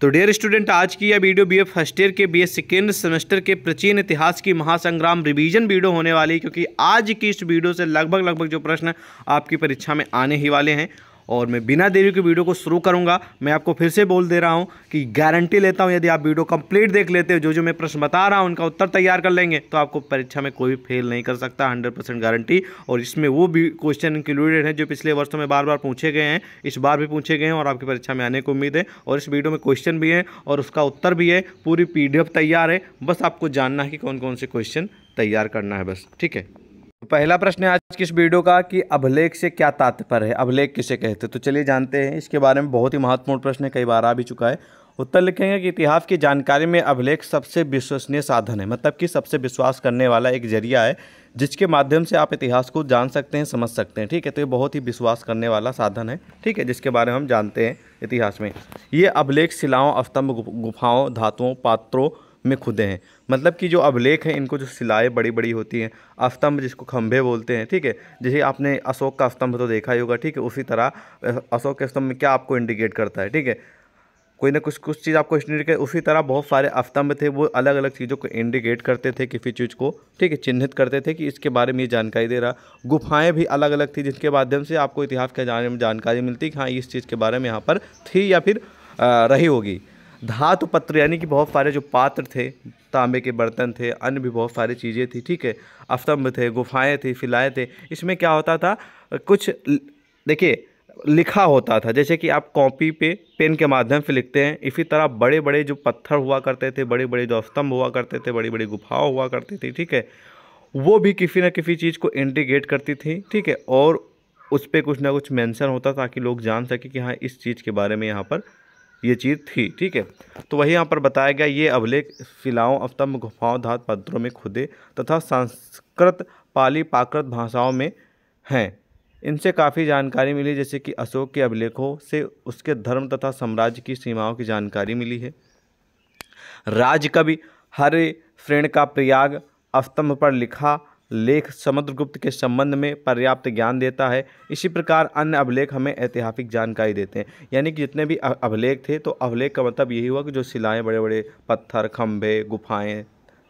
तो dear student आज की यह वीडियो बी फर्स्ट ईयर के बी सेकेंड सेमेस्टर के प्राचीन इतिहास की महासंग्राम रिवीजन वीडियो होने वाली है क्योंकि आज की इस वीडियो से लगभग लगभग जो प्रश्न आपकी परीक्षा में आने ही वाले हैं और मैं बिना देरी के वीडियो को शुरू करूंगा मैं आपको फिर से बोल दे रहा हूं कि गारंटी लेता हूं यदि आप वीडियो कंप्लीट देख लेते हो जो जो मैं प्रश्न बता रहा हूं उनका उत्तर तैयार कर लेंगे तो आपको परीक्षा में कोई भी फेल नहीं कर सकता हंड्रेड गारंटी और इसमें वो भी क्वेश्चन इंक्लूडेड हैं जो पिछले वर्षों में बार बार पूछे गए हैं इस बार भी पूछे गए हैं और आपकी परीक्षा में आने की उम्मीद है और इस वीडियो में क्वेश्चन भी है और उसका उत्तर भी है पूरी पी तैयार है बस आपको जानना है कि कौन कौन से क्वेश्चन तैयार करना है बस ठीक है तो पहला प्रश्न है आज किस वीडियो का कि अभिलेख से क्या तात्पर्य है अभिलेख किसे कहते हैं तो चलिए जानते हैं इसके बारे में बहुत ही महत्वपूर्ण प्रश्न है कई बार आ भी चुका है उत्तर लिखेंगे कि इतिहास की जानकारी में अभिलेख सबसे विश्वसनीय साधन है मतलब कि सबसे विश्वास करने वाला एक जरिया है जिसके माध्यम से आप इतिहास को जान सकते हैं समझ सकते हैं ठीक है तो ये बहुत ही विश्वास करने वाला साधन है ठीक है जिसके बारे में हम जानते हैं इतिहास में ये अभिलेख शिलाओं स्तंभ गुफाओं धातुओं पात्रों में खुदे हैं मतलब कि जो अभिलेख हैं इनको जो सिलाएँ बड़ी बड़ी होती हैं अस्तंभ जिसको खंभे बोलते हैं ठीक है जैसे आपने अशोक का स्तंभ तो देखा ही होगा ठीक है उसी तरह अशोक के स्तंभ में क्या आपको इंडिकेट करता है ठीक है कोई ना कुछ कुछ चीज़ आपको इंडिकेट उसी तरह बहुत सारे अस्तंभ थे वो अलग अलग चीज़ों को इंडिकेट करते थे किसी चीज़ को ठीक है चिन्हित करते थे कि इसके बारे में ये जानकारी दे रहा गुफाएं भी अलग अलग थी जिसके माध्यम से आपको इतिहास के जाने में जानकारी मिलती कि हाँ इस चीज़ के बारे में यहाँ पर थी या फिर आ, रही होगी धातु पत्र यानी कि बहुत सारे जो पात्र थे तांबे के बर्तन थे अन्य भी बहुत सारी चीज़ें थी ठीक है अफतंभ थे गुफाएं थी शिलाएँ थे इसमें क्या होता था कुछ देखिए लिखा होता था जैसे कि आप कॉपी पे पेन के माध्यम से लिखते हैं इसी तरह बड़े बड़े जो पत्थर हुआ करते थे बड़े बड़े जो स्तंभ हुआ करते थे बड़ी बड़ी गुफाओं हुआ करती थी ठीक है वो भी किसी न किसी चीज़ को इंडिकेट करती थी ठीक है और उस पर कुछ ना कुछ मेंशन होता ताकि लोग जान सके कि हाँ इस चीज़ के बारे में यहाँ पर ये चीज़ थी ठीक है तो वही यहाँ पर बताया गया ये अभिलेख शिलाओं अवतम गुफाओं धात पत्रों में खुदे तथा संस्कृत पाली पाकृत भाषाओं में हैं इनसे काफ़ी जानकारी मिली जैसे कि अशोक के अभिलेखों से उसके धर्म तथा साम्राज्य की सीमाओं की जानकारी मिली है राजकवि हरे फ्रेण का प्रयाग अस्तंभ पर लिखा लेख समुद्रगुप्त के संबंध में पर्याप्त ज्ञान देता है इसी प्रकार अन्य अभिलेख हमें ऐतिहासिक जानकारी देते हैं यानी कि जितने भी अभिलेख थे तो अभिलेख का मतलब यही हुआ कि जो शिलाएँ बड़े बड़े पत्थर खम्भे गुफाएँ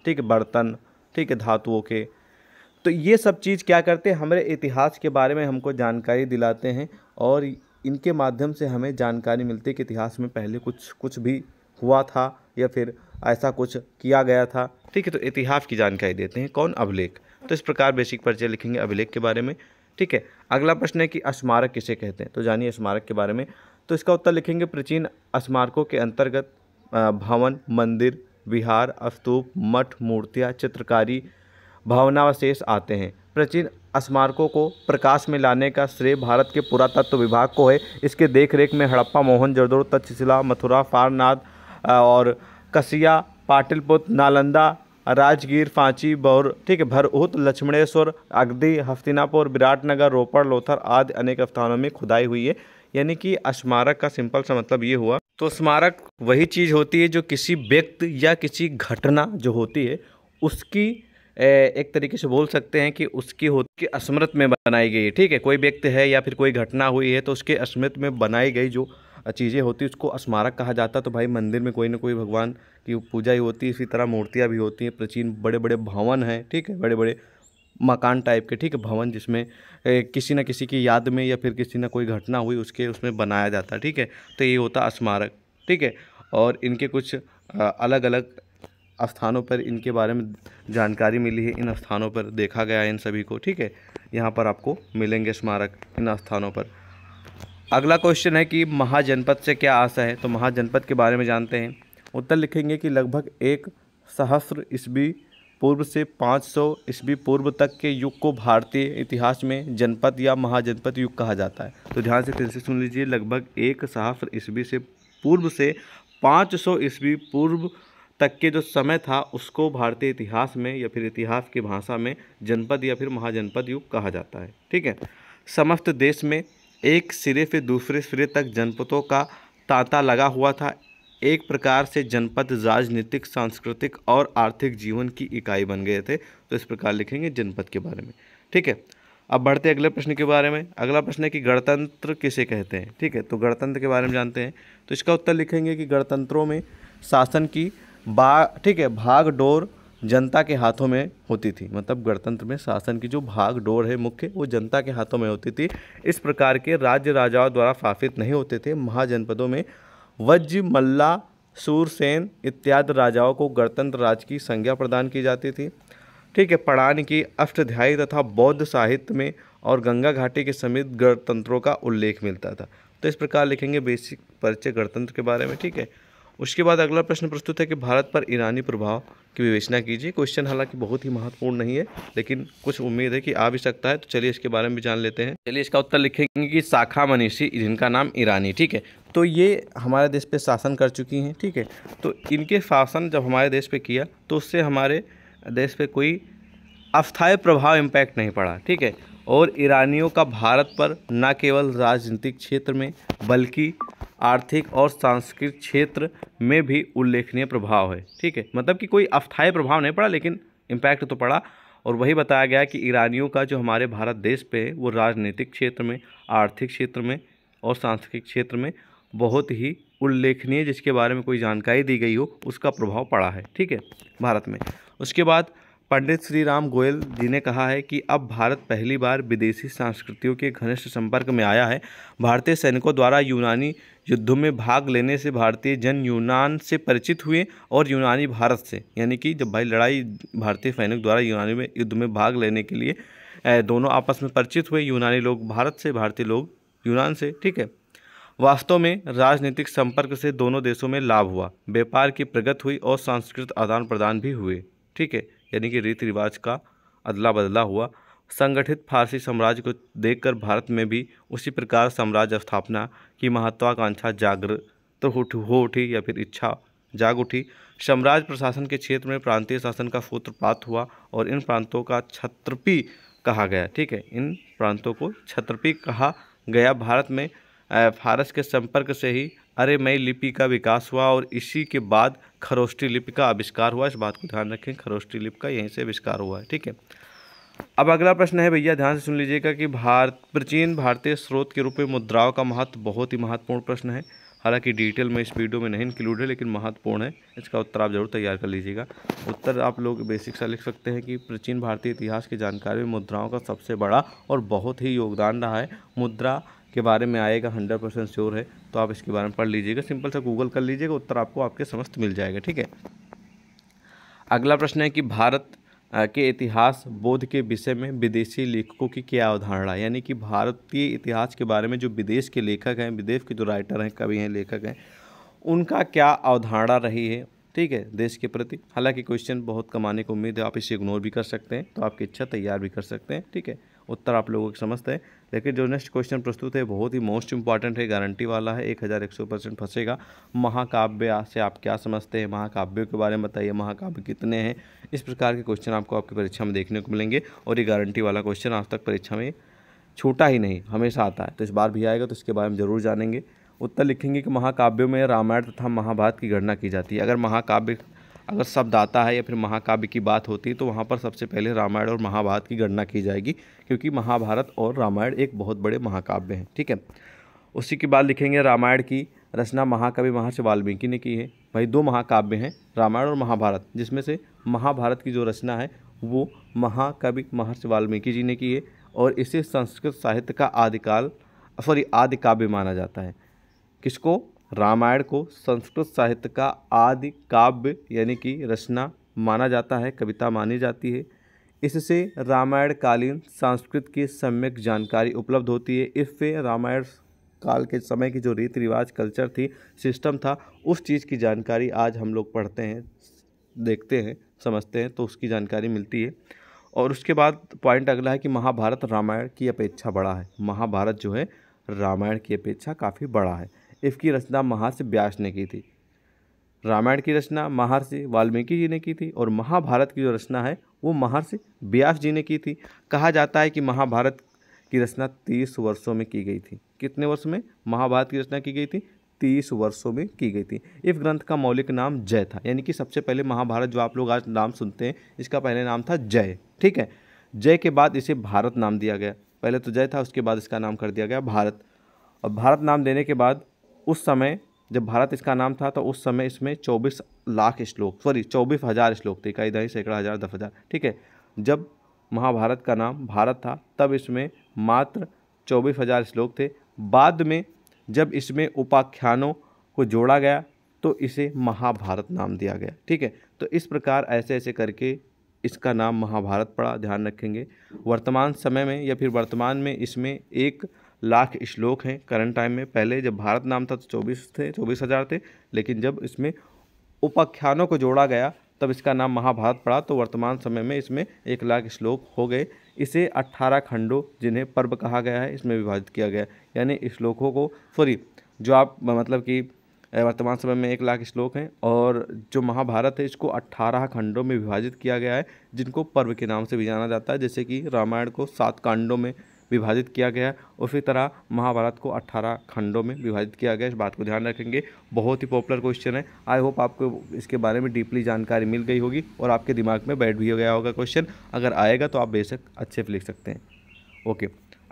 ठीक बर्तन ठीक धातुओं के तो ये सब चीज़ क्या करते हैं हमारे इतिहास के बारे में हमको जानकारी दिलाते हैं और इनके माध्यम से हमें जानकारी मिलती है कि इतिहास में पहले कुछ कुछ भी हुआ था या फिर ऐसा कुछ किया गया था ठीक है तो इतिहास की जानकारी देते हैं कौन अभिलेख तो इस प्रकार बेसिक परिचय लिखेंगे अभिलेख के बारे में ठीक है अगला प्रश्न है कि स्मारक किसे कहते हैं तो जानिए स्मारक के बारे में तो इसका उत्तर लिखेंगे प्राचीन स्मारकों के अंतर्गत भवन मंदिर विहार स्तूप मठ मूर्तियाँ चित्रकारी भावनावशेष आते हैं प्राचीन स्मारकों को प्रकाश में लाने का श्रेय भारत के पुरातत्व विभाग को है इसके देखरेख में हड़प्पा मोहन मोहनजोदड़ो तक्षशिला मथुरा फारनाथ और कसिया पाटिलपुत्र नालंदा राजगीर फांची बौर ठीक है भरहुत लक्ष्मणेश्वर अगदी हस्तिनापुर विराटनगर रोपड़ लोथर आदि अनेक स्थानों में खुदाई हुई है यानी कि स्मारक का सिंपल सा मतलब ये हुआ तो स्मारक वही चीज़ होती है जो किसी व्यक्ति या किसी घटना जो होती है उसकी एक तरीके से बोल सकते हैं कि उसकी होती स्मृत में बनाई गई है ठीक है कोई व्यक्ति है या फिर कोई घटना हुई है तो उसके स्मृत में बनाई गई जो चीज़ें होती उसको स्मारक कहा जाता तो भाई मंदिर में कोई ना कोई भगवान की पूजा ही होती है इसी तरह मूर्तियाँ भी होती हैं प्राचीन बड़े बड़े भवन हैं ठीक है बड़े बड़े मकान टाइप के ठीक है भवन जिसमें किसी ना किसी की याद में या फिर किसी ना कोई घटना हुई उसके उसमें बनाया जाता है ठीक है तो ये होता स्मारक ठीक है और इनके कुछ अलग अलग स्थानों पर इनके बारे में जानकारी मिली है इन स्थानों पर देखा गया है इन सभी को ठीक है यहाँ पर आपको मिलेंगे स्मारक इन स्थानों पर अगला क्वेश्चन है कि महाजनपद से क्या आशा है तो महाजनपद के बारे में जानते हैं उत्तर लिखेंगे कि लगभग एक सहस्र ईस्वी पूर्व से 500 सौ ईस्वी पूर्व तक के युग को भारतीय इतिहास में जनपद या महाजनपद युग कहा जाता है तो ध्यान से फिर से सुन लीजिए लगभग एक सहस्र ईस्वी से पूर्व से 500 सौ ईस्वी पूर्व तक के जो समय था उसको भारतीय इतिहास में या फिर इतिहास की भाषा में जनपद या फिर महाजनपद युग कहा जाता है ठीक है समस्त देश में एक सिरे से दूसरे सिरे तक जनपदों का तांता लगा हुआ था एक प्रकार से जनपद राजनीतिक सांस्कृतिक और आर्थिक जीवन की इकाई बन गए थे तो इस प्रकार लिखेंगे जनपद के बारे में ठीक है अब बढ़ते अगले प्रश्न के बारे में अगला प्रश्न है कि गणतंत्र किसे कहते हैं ठीक है तो गणतंत्र के बारे में जानते हैं तो इसका उत्तर लिखेंगे कि गणतंत्रों में शासन की बा ठीक है भाग डोर जनता के हाथों में होती थी मतलब गणतंत्र में शासन की जो भाग डोर है मुख्य वो जनता के हाथों में होती थी इस प्रकार के राज्य राजाओं द्वारा शासित नहीं होते थे महाजनपदों में वज्र मल्ला सूरसेन इत्यादि राजाओं को गणतंत्र राज की संज्ञा प्रदान की जाती थी ठीक है पढ़ान की अष्टध्यायी तथा बौद्ध साहित्य में और गंगा घाटी के समेत गणतंत्रों का उल्लेख मिलता था तो इस प्रकार लिखेंगे बेसिक परिचय गणतंत्र के बारे में ठीक है उसके बाद अगला प्रश्न प्रस्तुत है कि भारत पर ईरानी प्रभाव की विवेचना कीजिए क्वेश्चन हालांकि बहुत ही महत्वपूर्ण नहीं है लेकिन कुछ उम्मीद है कि आ भी सकता है तो चलिए इसके बारे में भी जान लेते हैं चलिए इसका उत्तर लिखेंगे कि शाखा मनीषी जिनका नाम ईरानी ठीक है तो ये हमारे देश पर शासन कर चुकी हैं ठीक है तो इनके शासन जब हमारे देश पर किया तो उससे हमारे देश पर कोई अस्थायी प्रभाव इम्पैक्ट नहीं पड़ा ठीक है और ईरानियों का भारत पर न केवल राजनीतिक क्षेत्र में बल्कि आर्थिक और सांस्कृतिक क्षेत्र में भी उल्लेखनीय प्रभाव है ठीक है मतलब कि कोई अस्थायी प्रभाव नहीं पड़ा लेकिन इम्पैक्ट तो पड़ा और वही बताया गया कि ईरानियों का जो हमारे भारत देश पे है वो राजनीतिक क्षेत्र में आर्थिक क्षेत्र में और सांस्कृतिक क्षेत्र में बहुत ही उल्लेखनीय जिसके बारे में कोई जानकारी दी गई हो उसका प्रभाव पड़ा है ठीक है भारत में उसके बाद पंडित श्री राम गोयल जी ने कहा है कि अब भारत पहली बार विदेशी संस्कृतियों के घनिष्ठ संपर्क में आया है भारतीय सैनिकों द्वारा यूनानी युद्धों में भाग लेने से भारतीय जन यूनान से परिचित हुए और यूनानी भारत से यानी कि जब भाई लड़ाई भारतीय सैनिक द्वारा यूनानी में युद्ध में भाग लेने के लिए दोनों आपस में परिचित हुए यूनानी लोग भारत से भारतीय लोग यूनान से ठीक है वास्तव में राजनीतिक संपर्क से दोनों देशों में लाभ हुआ व्यापार की प्रगति हुई और सांस्कृतिक आदान प्रदान भी हुए ठीक है यानी कि रीति रिवाज का अदला बदला हुआ संगठित फारसी साम्राज्य को देखकर भारत में भी उसी प्रकार साम्राज्य स्थापना की महत्वाकांक्षा जागृत तो हो उठी या फिर इच्छा जाग उठी साम्राज्य प्रशासन के क्षेत्र में प्रांतीय शासन का सूत्रपात हुआ और इन प्रांतों का छत्रपी कहा गया ठीक है इन प्रांतों को छत्रपी कहा गया भारत में फारस के संपर्क से ही अरेमई लिपि का विकास हुआ और इसी के बाद खरोष्टी लिपि का आविष्कार हुआ इस बात को ध्यान रखें खरोष्टी लिपि का यहीं से आविष्कार हुआ है ठीक है अब अगला प्रश्न है भैया ध्यान से सुन लीजिएगा कि भारत प्राचीन भारतीय स्रोत के रूप में मुद्राओं का महत्व बहुत ही महत्वपूर्ण प्रश्न है हालांकि डिटेल में इस वीडियो में नहीं इंक्लूड है लेकिन महत्वपूर्ण है इसका उत्तर आप जरूर तैयार कर लीजिएगा उत्तर आप लोग बेसिक सा लिख सकते हैं कि प्राचीन भारतीय इतिहास की जानकारी में मुद्राओं का सबसे बड़ा और बहुत ही योगदान रहा है मुद्रा के बारे में आएगा हंड्रेड परसेंट श्योर है तो आप इसके बारे में पढ़ लीजिएगा सिंपल सा गूगल कर लीजिएगा उत्तर आपको आपके समस्त मिल जाएगा ठीक है अगला प्रश्न है कि भारत के इतिहास बोध के विषय में विदेशी लेखकों की क्या अवधारणा यानी कि भारतीय इतिहास के बारे में जो विदेश के लेखक हैं विदेश के जो राइटर हैं कवि हैं लेखक हैं उनका क्या अवधारणा रही है ठीक है देश के प्रति हालांकि क्वेश्चन बहुत कमाने की उम्मीद है आप इसे इग्नोर भी कर सकते हैं तो आपकी इच्छा तैयार भी कर सकते हैं ठीक है उत्तर आप लोगों को समझते हैं लेकिन जो नेक्स्ट क्वेश्चन प्रस्तुत है बहुत ही मोस्ट इंपॉर्टेंट है गारंटी वाला है एक हज़ार एक सौ परसेंट फंसेगा महाकाव्य से आप क्या समझते हैं महाकाव्यों के बारे में बताइए महाकाव्य कितने हैं इस प्रकार के क्वेश्चन आपको आपकी परीक्षा में देखने को मिलेंगे और ये गारंटी वाला क्वेश्चन आज तक परीक्षा में छूटा ही नहीं हमेशा आता है तो इस बार भी आएगा तो इसके बारे में ज़रूर जानेंगे उत्तर लिखेंगे कि महाकाव्यों में रामायण तथा महाभारत की गणना की जाती है अगर महाकाव्य अगर शब्द आता है या फिर महाकाव्य की बात होती है तो वहाँ पर सबसे पहले रामायण और महाभारत की गणना की जाएगी क्योंकि महाभारत और रामायण एक बहुत बड़े महाकाव्य हैं ठीक है उसी के बाद लिखेंगे रामायण की रचना महाकवि महर्षि वाल्मीकि ने की है भाई दो महाकाव्य हैं रामायण और महाभारत जिसमें से महाभारत की जो रचना है वो महाकवि महर्षि वाल्मीकि जी ने की है और इसे संस्कृत साहित्य का आदिकाल सॉरी आदि काव्य माना जाता है किसको रामायण को संस्कृत साहित्य का आदि काव्य यानी कि रचना माना जाता है कविता मानी जाती है इससे रामायण कालीन संस्कृत की सम्यक जानकारी उपलब्ध होती है इससे रामायण काल के समय की जो रीति रिवाज कल्चर थी सिस्टम था उस चीज़ की जानकारी आज हम लोग पढ़ते हैं देखते हैं समझते हैं तो उसकी जानकारी मिलती है और उसके बाद पॉइंट अगला है कि महाभारत रामायण की अपेक्षा बड़ा है महाभारत जो है रामायण की अपेक्षा काफ़ी बड़ा है इसकी रचना महर्षि व्यास ने की थी रामायण की रचना महर्षि वाल्मीकि जी ने की थी और महाभारत की जो रचना है वो महर्षि व्यास जी ने की थी कहा जाता है कि महाभारत की रचना तीस वर्षों में की गई थी कितने वर्ष में महाभारत की रचना की गई थी तीस वर्षों में की गई थी इस ग्रंथ का मौलिक नाम जय था यानी कि सबसे पहले महाभारत जो आप लोग आज नाम सुनते हैं इसका पहले नाम था जय ठीक है जय के बाद इसे भारत नाम दिया गया पहले तो जय था उसके बाद इसका नाम कर दिया गया भारत और भारत नाम देने के बाद उस समय जब भारत इसका नाम था तो उस समय इसमें चौबीस लाख श्लोक सॉरी चौबीस हज़ार श्लोक थे कई दही सैकड़ा हज़ार दस हज़ार ठीक है जब महाभारत का नाम भारत था तब इसमें मात्र चौबीस हज़ार श्लोक थे बाद में जब इसमें उपाख्यानों को जोड़ा गया तो इसे महाभारत नाम दिया गया ठीक है तो इस प्रकार ऐसे ऐसे करके इसका नाम महाभारत पड़ा ध्यान रखेंगे वर्तमान समय में या फिर वर्तमान में इसमें एक लाख श्लोक हैं करंट टाइम में पहले जब भारत नाम था तो चौबीस थे चौबीस हज़ार थे लेकिन जब इसमें उपाख्यानों को जोड़ा गया तब इसका नाम महाभारत पड़ा तो वर्तमान समय में इसमें एक लाख श्लोक हो गए इसे अट्ठारह खंडों जिन्हें पर्व कहा गया है इसमें विभाजित किया गया यानी श्लोकों को सॉरी जो आप मतलब कि वर्तमान समय में एक लाख श्लोक हैं और जो महाभारत है इसको अट्ठारह खंडों में विभाजित किया गया है जिनको पर्व के नाम से भी जाना जाता है जैसे कि रामायण को सात कांडों में विभाजित किया गया उसी तरह महाभारत को 18 खंडों में विभाजित किया गया इस बात को ध्यान रखेंगे बहुत ही पॉपुलर क्वेश्चन है आई होप आपको इसके बारे में डीपली जानकारी मिल गई होगी और आपके दिमाग में बैठ भी हो गया होगा क्वेश्चन अगर आएगा तो आप बेशक अच्छे से लिख सकते हैं ओके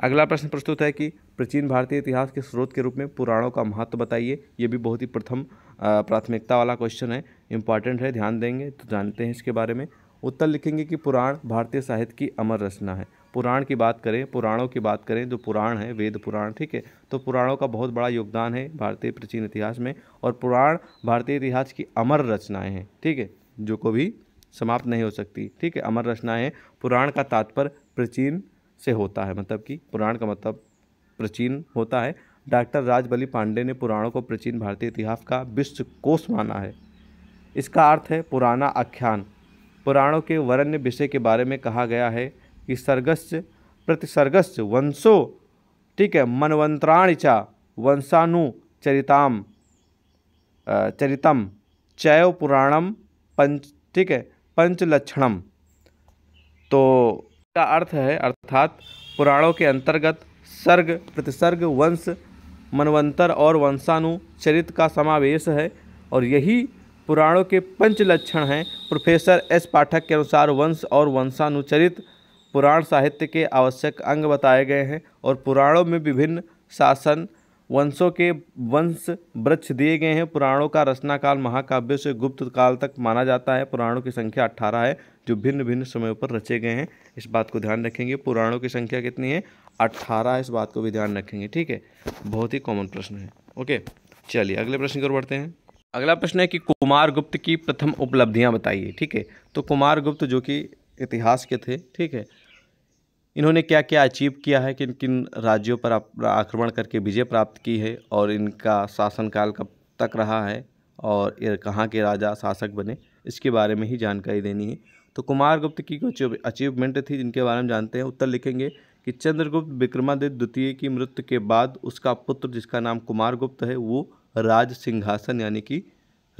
अगला प्रश्न प्रस्तुत है कि प्राचीन भारतीय इतिहास के स्रोत के रूप में पुराणों का महत्व बताइए ये भी बहुत ही प्रथम प्राथमिकता वाला क्वेश्चन है इंपॉर्टेंट है ध्यान देंगे तो जानते हैं इसके बारे में उत्तर लिखेंगे कि पुराण भारतीय साहित्य की अमर रचना है पुराण की बात करें पुराणों की बात करें जो पुराण है वेद पुराण ठीक है तो पुराणों का बहुत बड़ा योगदान है भारतीय प्राचीन इतिहास में और पुराण भारतीय इतिहास की अमर रचनाएँ हैं ठीक है जो को भी समाप्त नहीं हो सकती ठीक है अमर रचनाएँ पुराण का तात्पर्य प्राचीन से होता है मतलब कि पुराण का मतलब प्राचीन होता है डॉक्टर राजबली पांडे ने पुराणों को प्राचीन भारतीय इतिहास का विश्वकोश माना है इसका अर्थ है पुराना आख्यान पुराणों के वर्ण्य विषय के बारे में कहा गया है कि सर्गस्च प्रतिसर्गस्च वंशो ठीक है मनवंतराण चा वंशानुचरिताम चरितम चैव पुराणम पंच ठीक है पंचलक्षणम तो का अर्थ है अर्थात पुराणों के अंतर्गत सर्ग प्रतिसर्ग वंश मनवंतर और वंशानुचरित का समावेश है और यही पुराणों के पंच लक्षण हैं प्रोफेसर एस पाठक के अनुसार वंश और वंशानुचरित पुराण साहित्य के आवश्यक अंग बताए गए हैं और पुराणों में विभिन्न शासन वंशों के वंश वृक्ष दिए गए हैं पुराणों का रचनाकाल महाकाव्य से गुप्त काल तक माना जाता है पुराणों की संख्या अट्ठारह है जो भिन्न भिन्न समयों पर रचे गए हैं इस बात को ध्यान रखेंगे पुराणों की संख्या कितनी है अट्ठारह इस बात को भी ध्यान रखेंगे ठीक है बहुत ही कॉमन प्रश्न है ओके चलिए अगले प्रश्न की ओर बढ़ते हैं अगला प्रश्न है कि कुमार गुप्त की प्रथम उपलब्धियाँ बताइए ठीक है तो कुमार गुप्त जो कि इतिहास के थे ठीक है इन्होंने क्या क्या अचीव किया है किन किन राज्यों पर आक्रमण करके विजय प्राप्त की है और इनका शासनकाल कब तक रहा है और कहाँ के राजा शासक बने इसके बारे में ही जानकारी देनी है तो कुमार गुप्त की कुछ अचीवमेंट थी जिनके बारे में जानते हैं उत्तर लिखेंगे कि चंद्रगुप्त विक्रमादित्य द्वितीय की मृत्यु के बाद उसका पुत्र जिसका नाम कुमार गुप्त है वो राज सिंहासन यानी कि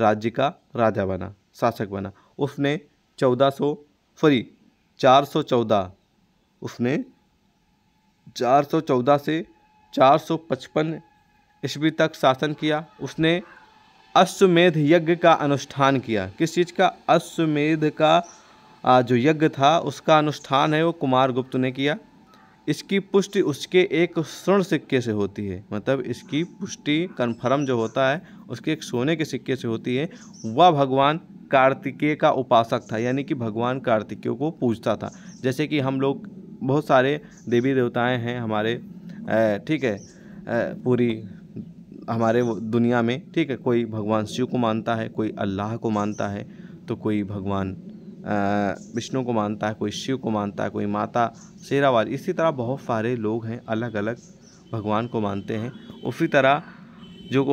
राज्य का राजा बना शासक बना उसने चौदह सौ सॉरी चार सौ चौदह उसने 414 से 455 ईस्वी तक शासन किया उसने अश्वमेध यज्ञ का अनुष्ठान किया किस चीज़ का अश्वमेध का जो यज्ञ था उसका अनुष्ठान है वो कुमार गुप्त ने किया इसकी पुष्टि उसके एक स्वर्ण सिक्के से होती है मतलब इसकी पुष्टि कन्फर्म जो होता है उसके एक सोने के सिक्के से होती है वह भगवान कार्तिकेय का उपासक था यानी कि भगवान कार्तिकेय को पूजता था जैसे कि हम लोग बहुत सारे देवी देवताएं हैं हमारे ठीक है पूरी हमारे दुनिया में ठीक है कोई भगवान शिव को मानता है कोई अल्लाह को मानता है तो कोई भगवान विष्णु को मानता है कोई शिव को मानता है कोई माता शेरावाली इसी तरह बहुत सारे लोग हैं अलग अलग भगवान को मानते हैं उसी तरह जो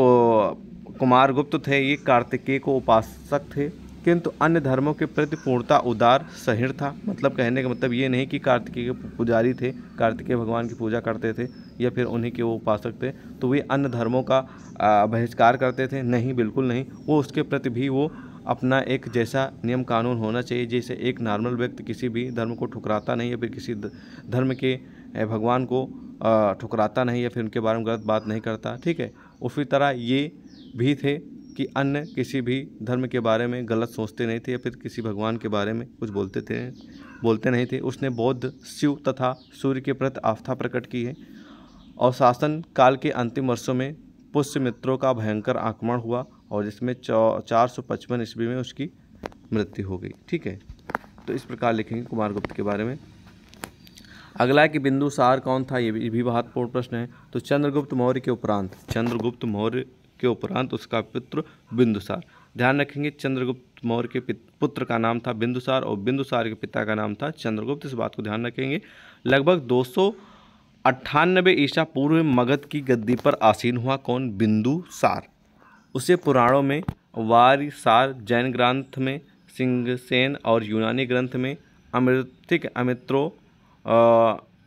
कुमार गुप्त थे ये कार्तिकेय को उपासक थे किंतु अन्य धर्मों के प्रति पूर्णता उदार सहिर था मतलब कहने का मतलब ये नहीं कि कार्तिकेय के पुजारी थे कार्तिकेय भगवान की पूजा करते थे या फिर उन्हीं के वो उपासक थे तो वे अन्य धर्मों का बहिष्कार करते थे नहीं बिल्कुल नहीं वो उसके प्रति भी वो अपना एक जैसा नियम कानून होना चाहिए जैसे एक नॉर्मल व्यक्ति किसी भी धर्म को ठुकराता नहीं या फिर किसी धर्म के भगवान को ठुकराता नहीं या फिर उनके बारे में गलत बात नहीं करता ठीक है उसी तरह ये भी थे कि अन्य किसी भी धर्म के बारे में गलत सोचते नहीं थे या फिर किसी भगवान के बारे में कुछ बोलते थे बोलते नहीं थे उसने बौद्ध शिव तथा सूर्य के प्रति आस्था प्रकट की है और शासन काल के अंतिम वर्षों में पुष्य मित्रों का भयंकर आक्रमण हुआ और जिसमें चार सौ पचपन ईस्वी में उसकी मृत्यु हो गई ठीक है तो इस प्रकार लिखेंगे कुमार गुप्त के बारे में अगला कि बिंदुसार कौन था ये भी महत्वपूर्ण प्रश्न है तो चंद्रगुप्त मौर्य के उपरांत चंद्रगुप्त मौर्य के उपरांत उसका पुत्र बिंदुसार ध्यान रखेंगे चंद्रगुप्त मौर्य के पुत्र का नाम था बिंदुसार और बिंदुसार के पिता का नाम था चंद्रगुप्त इस बात को ध्यान रखेंगे लगभग दो सौ अट्ठानबे ईसा पूर्व मगध की गद्दी पर आसीन हुआ कौन बिंदुसार उसे पुराणों में वारी सार जैन ग्रंथ में सिंहसेन और यूनानी ग्रंथ में अमृतिक अमित्रो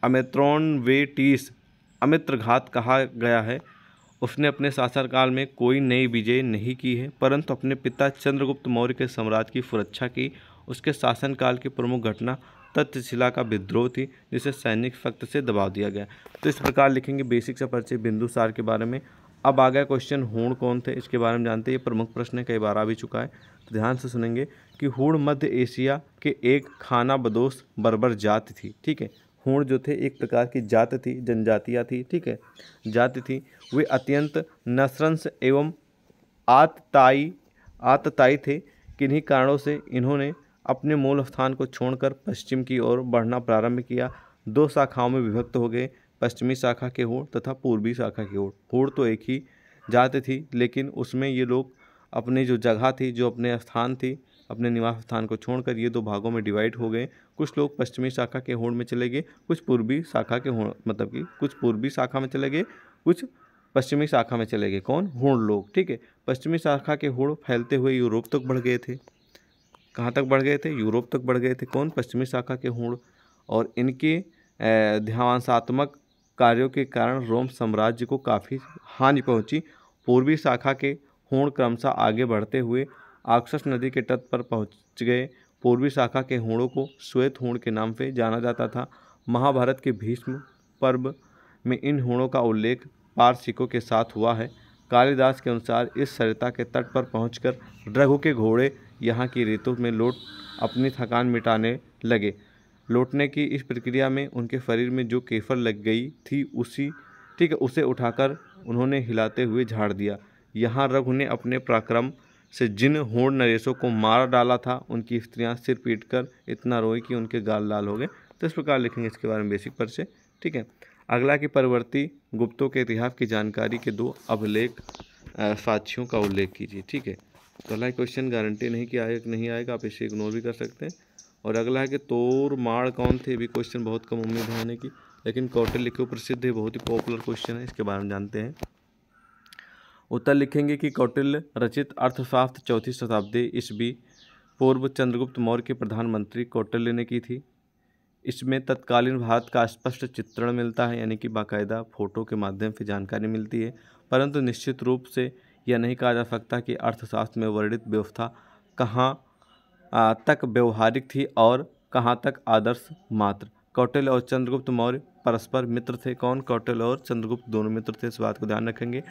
अमित्रोन वे अमित्रघात कहा गया है उसने अपने शासनकाल में कोई नई विजय नहीं की है परंतु अपने पिता चंद्रगुप्त मौर्य के साम्राज्य की सुरक्षा की उसके शासनकाल की प्रमुख घटना तत्शिला का विद्रोह थी जिसे सैनिक शक्त से दबाव दिया गया तो इस प्रकार लिखेंगे बेसिक से परिचय बिंदुसार के बारे में अब आ गया क्वेश्चन हुण कौन थे इसके बारे में जानते हैं ये प्रमुख प्रश्न कई बार आ भी चुका है तो ध्यान से सुनेंगे कि हुण मध्य एशिया के एक खाना बदोश बर्बर जाति थी ठीक है होण जो थे एक प्रकार की जात थी जनजातियाँ थी ठीक है जाति थी वे अत्यंत नसरंस एवं आतताई आतताई थे किन्हीं कारणों से इन्होंने अपने मूल स्थान को छोड़कर पश्चिम की ओर बढ़ना प्रारंभ किया दो शाखाओं में विभक्त हो गए पश्चिमी शाखा के होड़ तथा पूर्वी शाखा के होड़ होड़ तो एक ही जाति थी लेकिन उसमें ये लोग अपनी जो जगह थी जो अपने स्थान थी अपने निवास स्थान को छोड़कर ये दो भागों में डिवाइड हो गए कुछ लोग पश्चिमी शाखा के होड़ में चले गए कुछ पूर्वी शाखा के होड़ मतलब कि कुछ पूर्वी शाखा में चले गए कुछ पश्चिमी शाखा में चले गए कौन होड़ लोग ठीक है पश्चिमी शाखा के होड़ फैलते हुए यूरोप तक बढ़ गए थे कहाँ तक बढ़ गए थे यूरोप तक बढ़ गए थे कौन पश्चिमी शाखा के होड़ और इनके ध्यानसात्मक कार्यों के कारण रोम साम्राज्य को काफ़ी हानि पहुंची पूर्वी शाखा के होड़ क्रमशः आगे बढ़ते हुए आक्षस नदी के तट पर पहुंच गए पूर्वी शाखा के होड़ों को श्वेत होड़ के नाम से जाना जाता था महाभारत के भीष्म पर्व में इन होड़ों का उल्लेख पारसिकों के साथ हुआ है कालिदास के अनुसार इस सरिता के तट पर पहुंचकर रघु के घोड़े यहाँ की रेतों में लौट अपनी थकान मिटाने लगे लौटने की इस प्रक्रिया में उनके शरीर में जो केफर लग गई थी उसी ठीक है उसे उठाकर उन्होंने हिलाते हुए झाड़ दिया यहाँ रघु ने अपने पराक्रम से जिन होड़ नरेशों को मार डाला था उनकी स्त्रियाँ सिर पीट कर इतना रोई कि उनके गाल लाल हो गए तो इस प्रकार लिखेंगे इसके बारे में बेसिक परिचय ठीक है अगला कि परवर्ती गुप्तों के इतिहास की जानकारी के दो अभिलेख साक्षियों का उल्लेख कीजिए ठीक है तो अगला क्वेश्चन गारंटी नहीं कि आएगा नहीं आएगा आप इसे इग्नोर भी कर सकते हैं और अगला है कि तोर माड़ कौन थे भी क्वेश्चन बहुत कम उम्मीद है आने की लेकिन कौटिल्य के प्रसिद्ध है बहुत ही पॉपुलर क्वेश्चन है इसके बारे में जानते हैं उत्तर लिखेंगे कि कौटिल्य रचित अर्थशास्त्र चौथी शताब्दी ईस्वी पूर्व चंद्रगुप्त मौर्य के प्रधानमंत्री कौटिल्य ने की थी इसमें तत्कालीन भारत का स्पष्ट चित्रण मिलता है यानी कि बाकायदा फोटो के माध्यम से जानकारी मिलती है परंतु निश्चित रूप से यह नहीं कहा जा सकता कि अर्थशास्त्र में वर्णित व्यवस्था कहाँ तक व्यवहारिक थी और कहाँ तक आदर्श मात्र कौटिल्य और चंद्रगुप्त मौर्य परस्पर मित्र थे कौन कौटिल्य और चंद्रगुप्त दोनों मित्र थे इस बात को ध्यान रखेंगे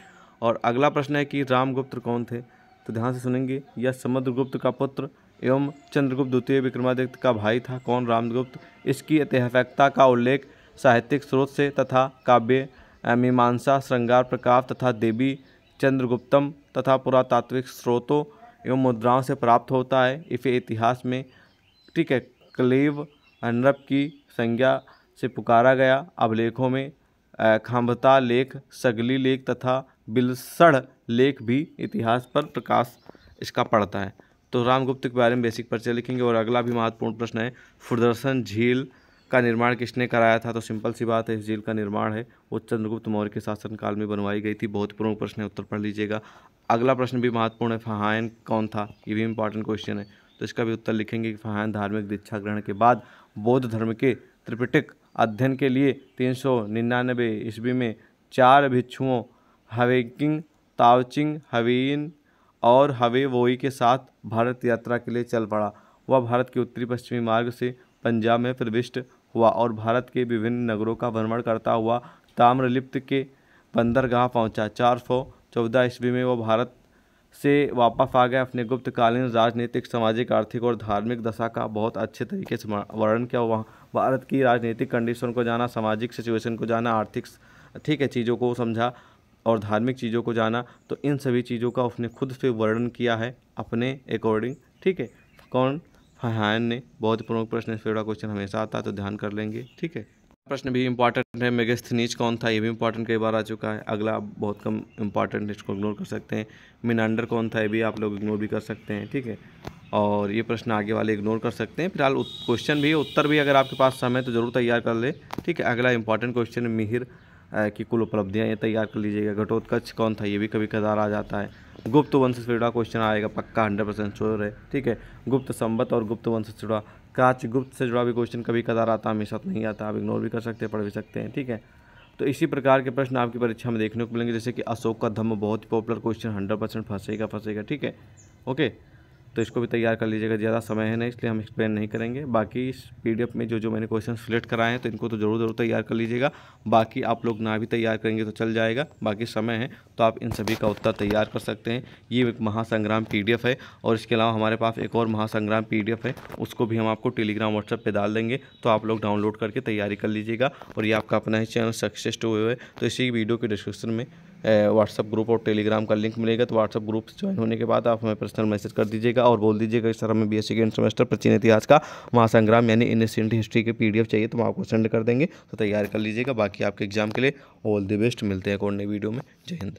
और अगला प्रश्न है कि रामगुप्त कौन थे तो ध्यान से सुनेंगे यह समुद्रगुप्त का पुत्र एवं चंद्रगुप्त द्वितीय विक्रमादित्य का भाई था कौन रामगुप्त इसकी ऐतिहासिकता का उल्लेख साहित्यिक स्रोत से तथा काव्य मीमांसा श्रृंगार प्रकाश तथा देवी चंद्रगुप्तम तथा पुरातात्विक स्रोतों एवं मुद्राओं से प्राप्त होता है इसे इतिहास में ठीक है क्लेव नृप की संज्ञा से पुकारा गया अभिलेखों में खाम्भता लेख सगली लेख तथा बिलसड़ लेख भी इतिहास पर प्रकाश इसका पड़ता है तो रामगुप्त के बारे में बेसिक परिचय लिखेंगे और अगला भी महत्वपूर्ण प्रश्न है फुरदर्शन झील का निर्माण किसने कराया था तो सिंपल सी बात है इस झील का निर्माण है वो चंद्रगुप्त मौर्य के शासनकाल में बनवाई गई थी बहुत प्रमुख प्रश्न है उत्तर पढ़ लीजिएगा अगला प्रश्न भी महत्वपूर्ण है फहायन कौन था ये भी इंपॉर्टेंट क्वेश्चन है तो इसका भी उत्तर लिखेंगे कि फहायन धार्मिक दीक्षा ग्रहण के बाद बौद्ध धर्म के त्रिपिटिक अध्ययन के लिए तीन सौ निन्यानवे ईस्वी में चार भिक्षुओं हवेकिंग तावचिंग हवेन और हवे वोई के साथ भारत यात्रा के लिए चल पड़ा वह भारत के उत्तरी पश्चिमी मार्ग से पंजाब में प्रविष्ट हुआ और भारत के विभिन्न नगरों का भ्रमण करता हुआ ताम्रलिप्त के बंदरगाह पहुंचा चार सौ चौदह ईस्वी में वह भारत से वापस आ गए अपने गुप्तकालीन राजनीतिक सामाजिक आर्थिक और धार्मिक दशा का बहुत अच्छे तरीके से वर्णन किया वहाँ भारत की राजनीतिक कंडीशन को जाना सामाजिक सिचुएशन को जाना आर्थिक ठीक है चीज़ों को समझा और धार्मिक चीज़ों को जाना तो इन सभी चीज़ों का उसने खुद से वर्णन किया है अपने अकॉर्डिंग ठीक है कौन फहान ने बहुत प्रमुख प्रश्न इस फेवरा क्वेश्चन हमेशा आता है तो ध्यान कर लेंगे ठीक है प्रश्न भी इंपॉर्टेंट है मेगस्थनीज कौन था ये भी इंपॉर्टेंट कई बार आ चुका है अगला बहुत कम इंपॉर्टेंट है इसको इग्नोर कर सकते हैं मिनांडर कौन था ये भी आप लोग इग्नोर भी कर सकते हैं ठीक है और ये प्रश्न आगे वाले इग्नोर कर सकते हैं फिलहाल क्वेश्चन भी उत्तर भी अगर आपके पास समय तो ज़रूर तैयार कर ले ठीक है अगला इंपॉर्टेंट क्वेश्चन मिहिर की कुल उपलब्धियाँ ये तैयार कर लीजिएगा घटोत्कच कौन था ये भी कभी कदार आ जाता है गुप्त वंश से जुड़ा क्वेश्चन आएगा पक्का हंड्रेड परसेंट श्योर है ठीक है गुप्त संबत और गुप्त वंश से जुड़ा काच गुप्त से जुड़ा भी क्वेश्चन कभी कदार आता हमेशा तो नहीं आता आप इग्नोर भी कर सकते हैं पढ़ भी सकते हैं ठीक है तो इसी प्रकार के प्रश्न आपकी परीक्षा में देखने को मिलेंगे जैसे कि अशोक का धम्म बहुत ही पॉपुलर क्वेश्चन हंड्रेड परसेंट फंसेगा फंसेगा ठीक है ओके तो इसको भी तैयार कर लीजिएगा ज़्यादा समय है ना इसलिए हम एक्सप्लेन नहीं करेंगे बाकी इस पी में जो जो मैंने क्वेश्चन सिलेक्ट कराए हैं तो इनको तो ज़रूर ज़रूर तैयार कर लीजिएगा बाकी आप लोग ना भी तैयार करेंगे तो चल जाएगा बाकी समय है तो आप इन सभी का उत्तर तैयार कर सकते हैं ये एक महासंग्राम पी है और इसके अलावा हमारे पास एक और महासंग्राम पी है उसको भी हम आपको टेलीग्राम व्हाट्सएप पर डाल देंगे तो आप लोग डाउनलोड करके तैयारी कर लीजिएगा और ये आपका अपना ही चैनल सक्सेस टू है तो इसी वीडियो के डिस्क्रिप्शन में व्हाट्सअप ग्रुप और टेलीग्राम का लिंक मिलेगा तो व्हाट्सअप ग्रुप ज्वाइन होने के बाद आप हमें पर्सनल मैसेज कर दीजिएगा और बोल दीजिएगा कि सर हमें बी एस के सेमेस्टर प्राचीन इतिहास का महासंग्राम यानी इनिशियंट हिस्ट्री के पी चाहिए तो हम आपको सेंड कर देंगे तो तैयार कर लीजिएगा बाकी आपके एग्जाम के लिए ऑल द बेस्ट मिलते हैं एक और नई वीडियो में जय हिंद